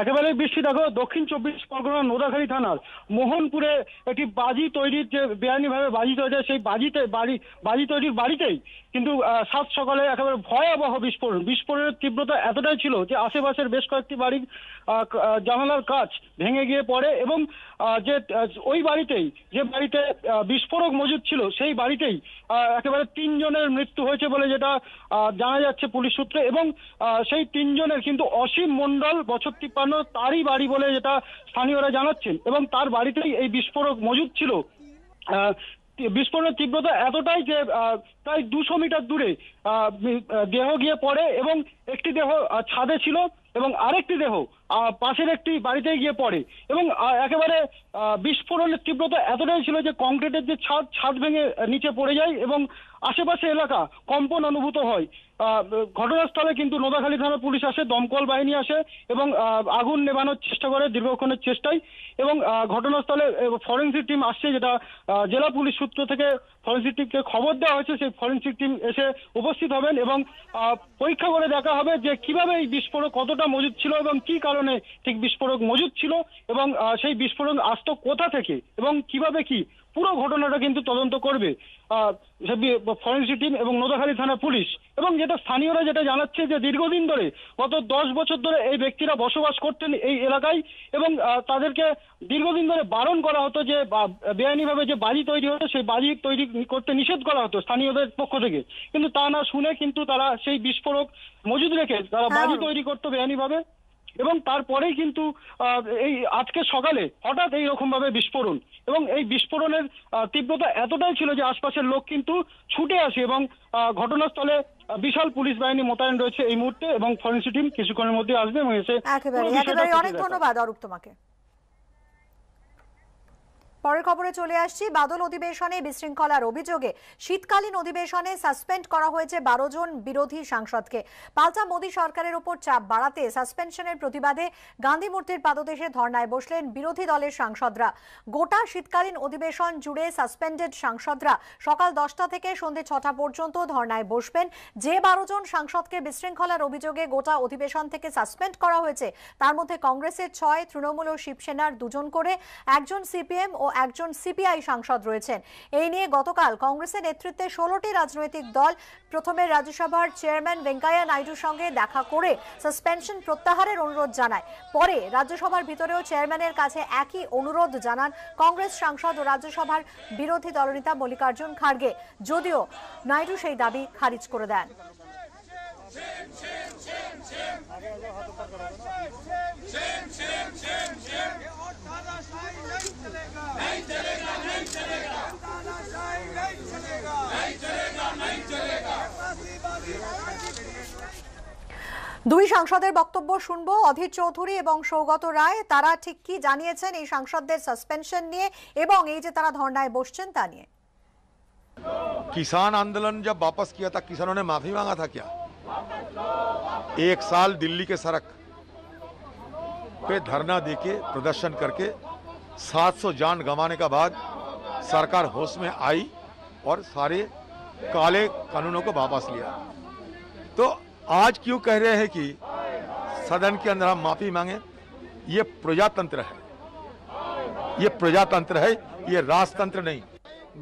একেবারে বৃষ্টি দেখো দক্ষিণ চব্বিশ পরগনা নোদাখালী থানার মোহনপুরে একটি বাজি তৈরির যে ভাবে বাজি তৈরি সেই বাজিতে বাড়ি বাজি তৈরির বাড়িতেই কিন্তু সাত সকালে একেবারে ভয়াবহ বিস্ফোরণ বিস্ফোরণের তীব্রতা এতটাই ছিল যে আশেপাশের বেশ কয়েকটি বাড়ির জানালার কাজ ভেঙে গিয়ে পড়ে এবং যে ওই বাড়িতেই যে বাড়িতে বিস্ফোরক মজুদ ছিল সেই বাড়িতেই একেবারে তিনজনের মৃত্যু হয়েছে বলে যেটা জানা যাচ্ছে পুলিশ সূত্রে এবং সেই তিনজনের কিন্তু অসীম মণ্ডল বছর ছাপ্পান্ন তারই বাড়ি বলে যেটা স্থানীয়রা জানাচ্ছেন এবং তার বাড়িতেই এই বিস্ফোরক মজুদ ছিল বিস্ফোরণের তীব্রতা এতটাই যে প্রায় দুশো মিটার দূরে দেহ গিয়ে পড়ে এবং একটি দেহ ছাদে ছিল এবং আরেকটি দেহ পাশের একটি বাড়িতে গিয়ে পড়ে এবং একেবারে বিস্ফোরণের তীব্রতা এতটাই ছিল যে কংক্রিটের যে ছাদ ছাদ ভেঙে নিচে পড়ে যায় এবং আশেপাশে এলাকা কম্পন অনুভূত হয় ঘটনাস্থলে কিন্তু নোদাখালী থানার পুলিশ আসে দমকল বাহিনী আসে এবং আগুন নেভানোর চেষ্টা করে দীর্ঘক্ষণের চেষ্টায় এবং ঘটনাস্থলে ফরেন্সিক টিম আসছে যেটা জেলা পুলিশ সূত্র থেকে ফরেন্সিক টিমকে খবর দেওয়া হয়েছে সেই ফরেন্সিক টিম এসে উপস্থিত হবেন এবং পরীক্ষা করে দেখা হবে যে কিভাবে এই বিস্ফোরক কতটা মজুদ ছিল এবং কি কারণে ধরনের ঠিক বিস্ফোরক মজুদ ছিল এবং সেই বিস্ফোরক আসত কোথা থেকে এবং কিভাবে কি পুরো ঘটনাটা কিন্তু তদন্ত করবে ফরেন্সিক টিম এবং নোদাখালী থানা পুলিশ এবং যেটা স্থানীয়রা যেটা জানাচ্ছে যে দীর্ঘদিন ধরে গত দশ বছর ধরে এই ব্যক্তিরা বসবাস করতেন এই এলাকায় এবং তাদেরকে দীর্ঘদিন ধরে বারণ করা হতো যে বেআইনিভাবে যে বাড়ি তৈরি হতো সেই বাড়ি তৈরি করতে নিষেধ করা হতো স্থানীয়দের পক্ষ থেকে কিন্তু তা না শুনে কিন্তু তারা সেই বিস্ফোরক মজুদ রেখে তারা হ্যাঁ। বাড়ি তৈরি করতো বেআইনিভাবে এবং তারপরে কিন্তু এই আজকে সকালে হঠাৎ এই রকম ভাবে বিস্ফোরণ এবং এই বিস্ফোরণের তীব্রতা এতটাই ছিল যে আশপাশের লোক কিন্তু ছুটে আসে এবং ঘটনাস্থলে বিশাল পুলিশ বাহিনী মোতায়েন রয়েছে এই মুহূর্তে এবং ফরেন্সিক টিম কিছুক্ষণের মধ্যে আসবে এবং এসে অনেক ধন্যবাদ অরূপ তোমাকে পরের খবরে চলে আসছি বাদল অধিবেশনে বিশৃঙ্খলার অভিযোগে শীতকালীন অধিবেশনে সাসপেন্ড করা হয়েছে বারো জন বিরোধী সাংসদকে পাল্টা মোদী সরকারের উপর চাপ বাড়াতে সাসপেনশনের প্রতিবাদে গান্ধী মূর্তির পাদদেশে ধর্নায় বসলেন বিরোধী দলের সাংসদরা গোটা শীতকালীন অধিবেশন জুড়ে সাসপেন্ডেড সাংসদরা সকাল দশটা থেকে সন্ধে ছটা পর্যন্ত ধর্নায় বসবেন যে বারো জন সাংসদকে বিশৃঙ্খলার অভিযোগে গোটা অধিবেশন থেকে সাসপেন্ড করা হয়েছে তার মধ্যে কংগ্রেসের ছয় তৃণমূল ও শিবসেনার দুজন করে একজন সিপিএম ও একজন সিপিআই সাংসদ রয়েছেন এই নিয়ে গতকাল কংগ্রেসের নেতৃত্বে ষোলোটি রাজনৈতিক দল প্রথমে রাজ্যসভার চেয়ারম্যান ভেঙ্কাইয়া নাইডুর সঙ্গে দেখা করে সাসপেনশন প্রত্যাহারের অনুরোধ জানায় পরে রাজ্যসভার ভিতরেও চেয়ারম্যানের কাছে একই অনুরোধ জানান কংগ্রেস সাংসদ ও রাজ্যসভার বিরোধী দলনেতা মল্লিকার্জুন খাড়গে যদিও নাইডু সেই দাবি খারিজ করে দেন shame, shame, shame, shame, shame দুই সাংসদের বক্তব্য শুনব অধীর চৌধুরী এবং সৌগত রায় তারা ঠিক কি জানিয়েছেন এই সাংসদদের সাসপেনশন নিয়ে এবং এই যে তারা ধর্নায় বসছেন তা নিয়ে কিষান আন্দোলন যা বাপস কিয়া তা কিষানো নে মাফি মাঙা থা কিয়া এক সাল দিল্লি কে সড়ক পে ধরনা দেকে প্রদর্শন করকে সাতশো জান গমানে কা বাদ সরকার হোশ মে আই ওর সারে কালে কানুনো কো লিয়া তো आज क्यों कह रहे हैं कि सदन के अंदर हम माफी मांगे ये प्रजातंत्र है ये प्रजातंत्र है ये राजतंत्र नहीं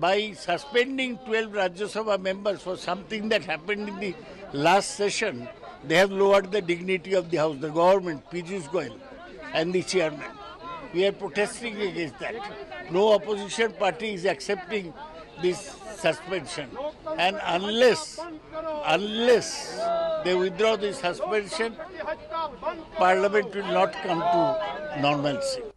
by suspending twelve Rajya Sabha members for something that happened in the last session they have lowered the dignity of the house the government Piyush Goyal and the chairman we are protesting against that no opposition party is accepting this suspension and unless unless they withdraw the suspension, Parliament will not come to normalcy.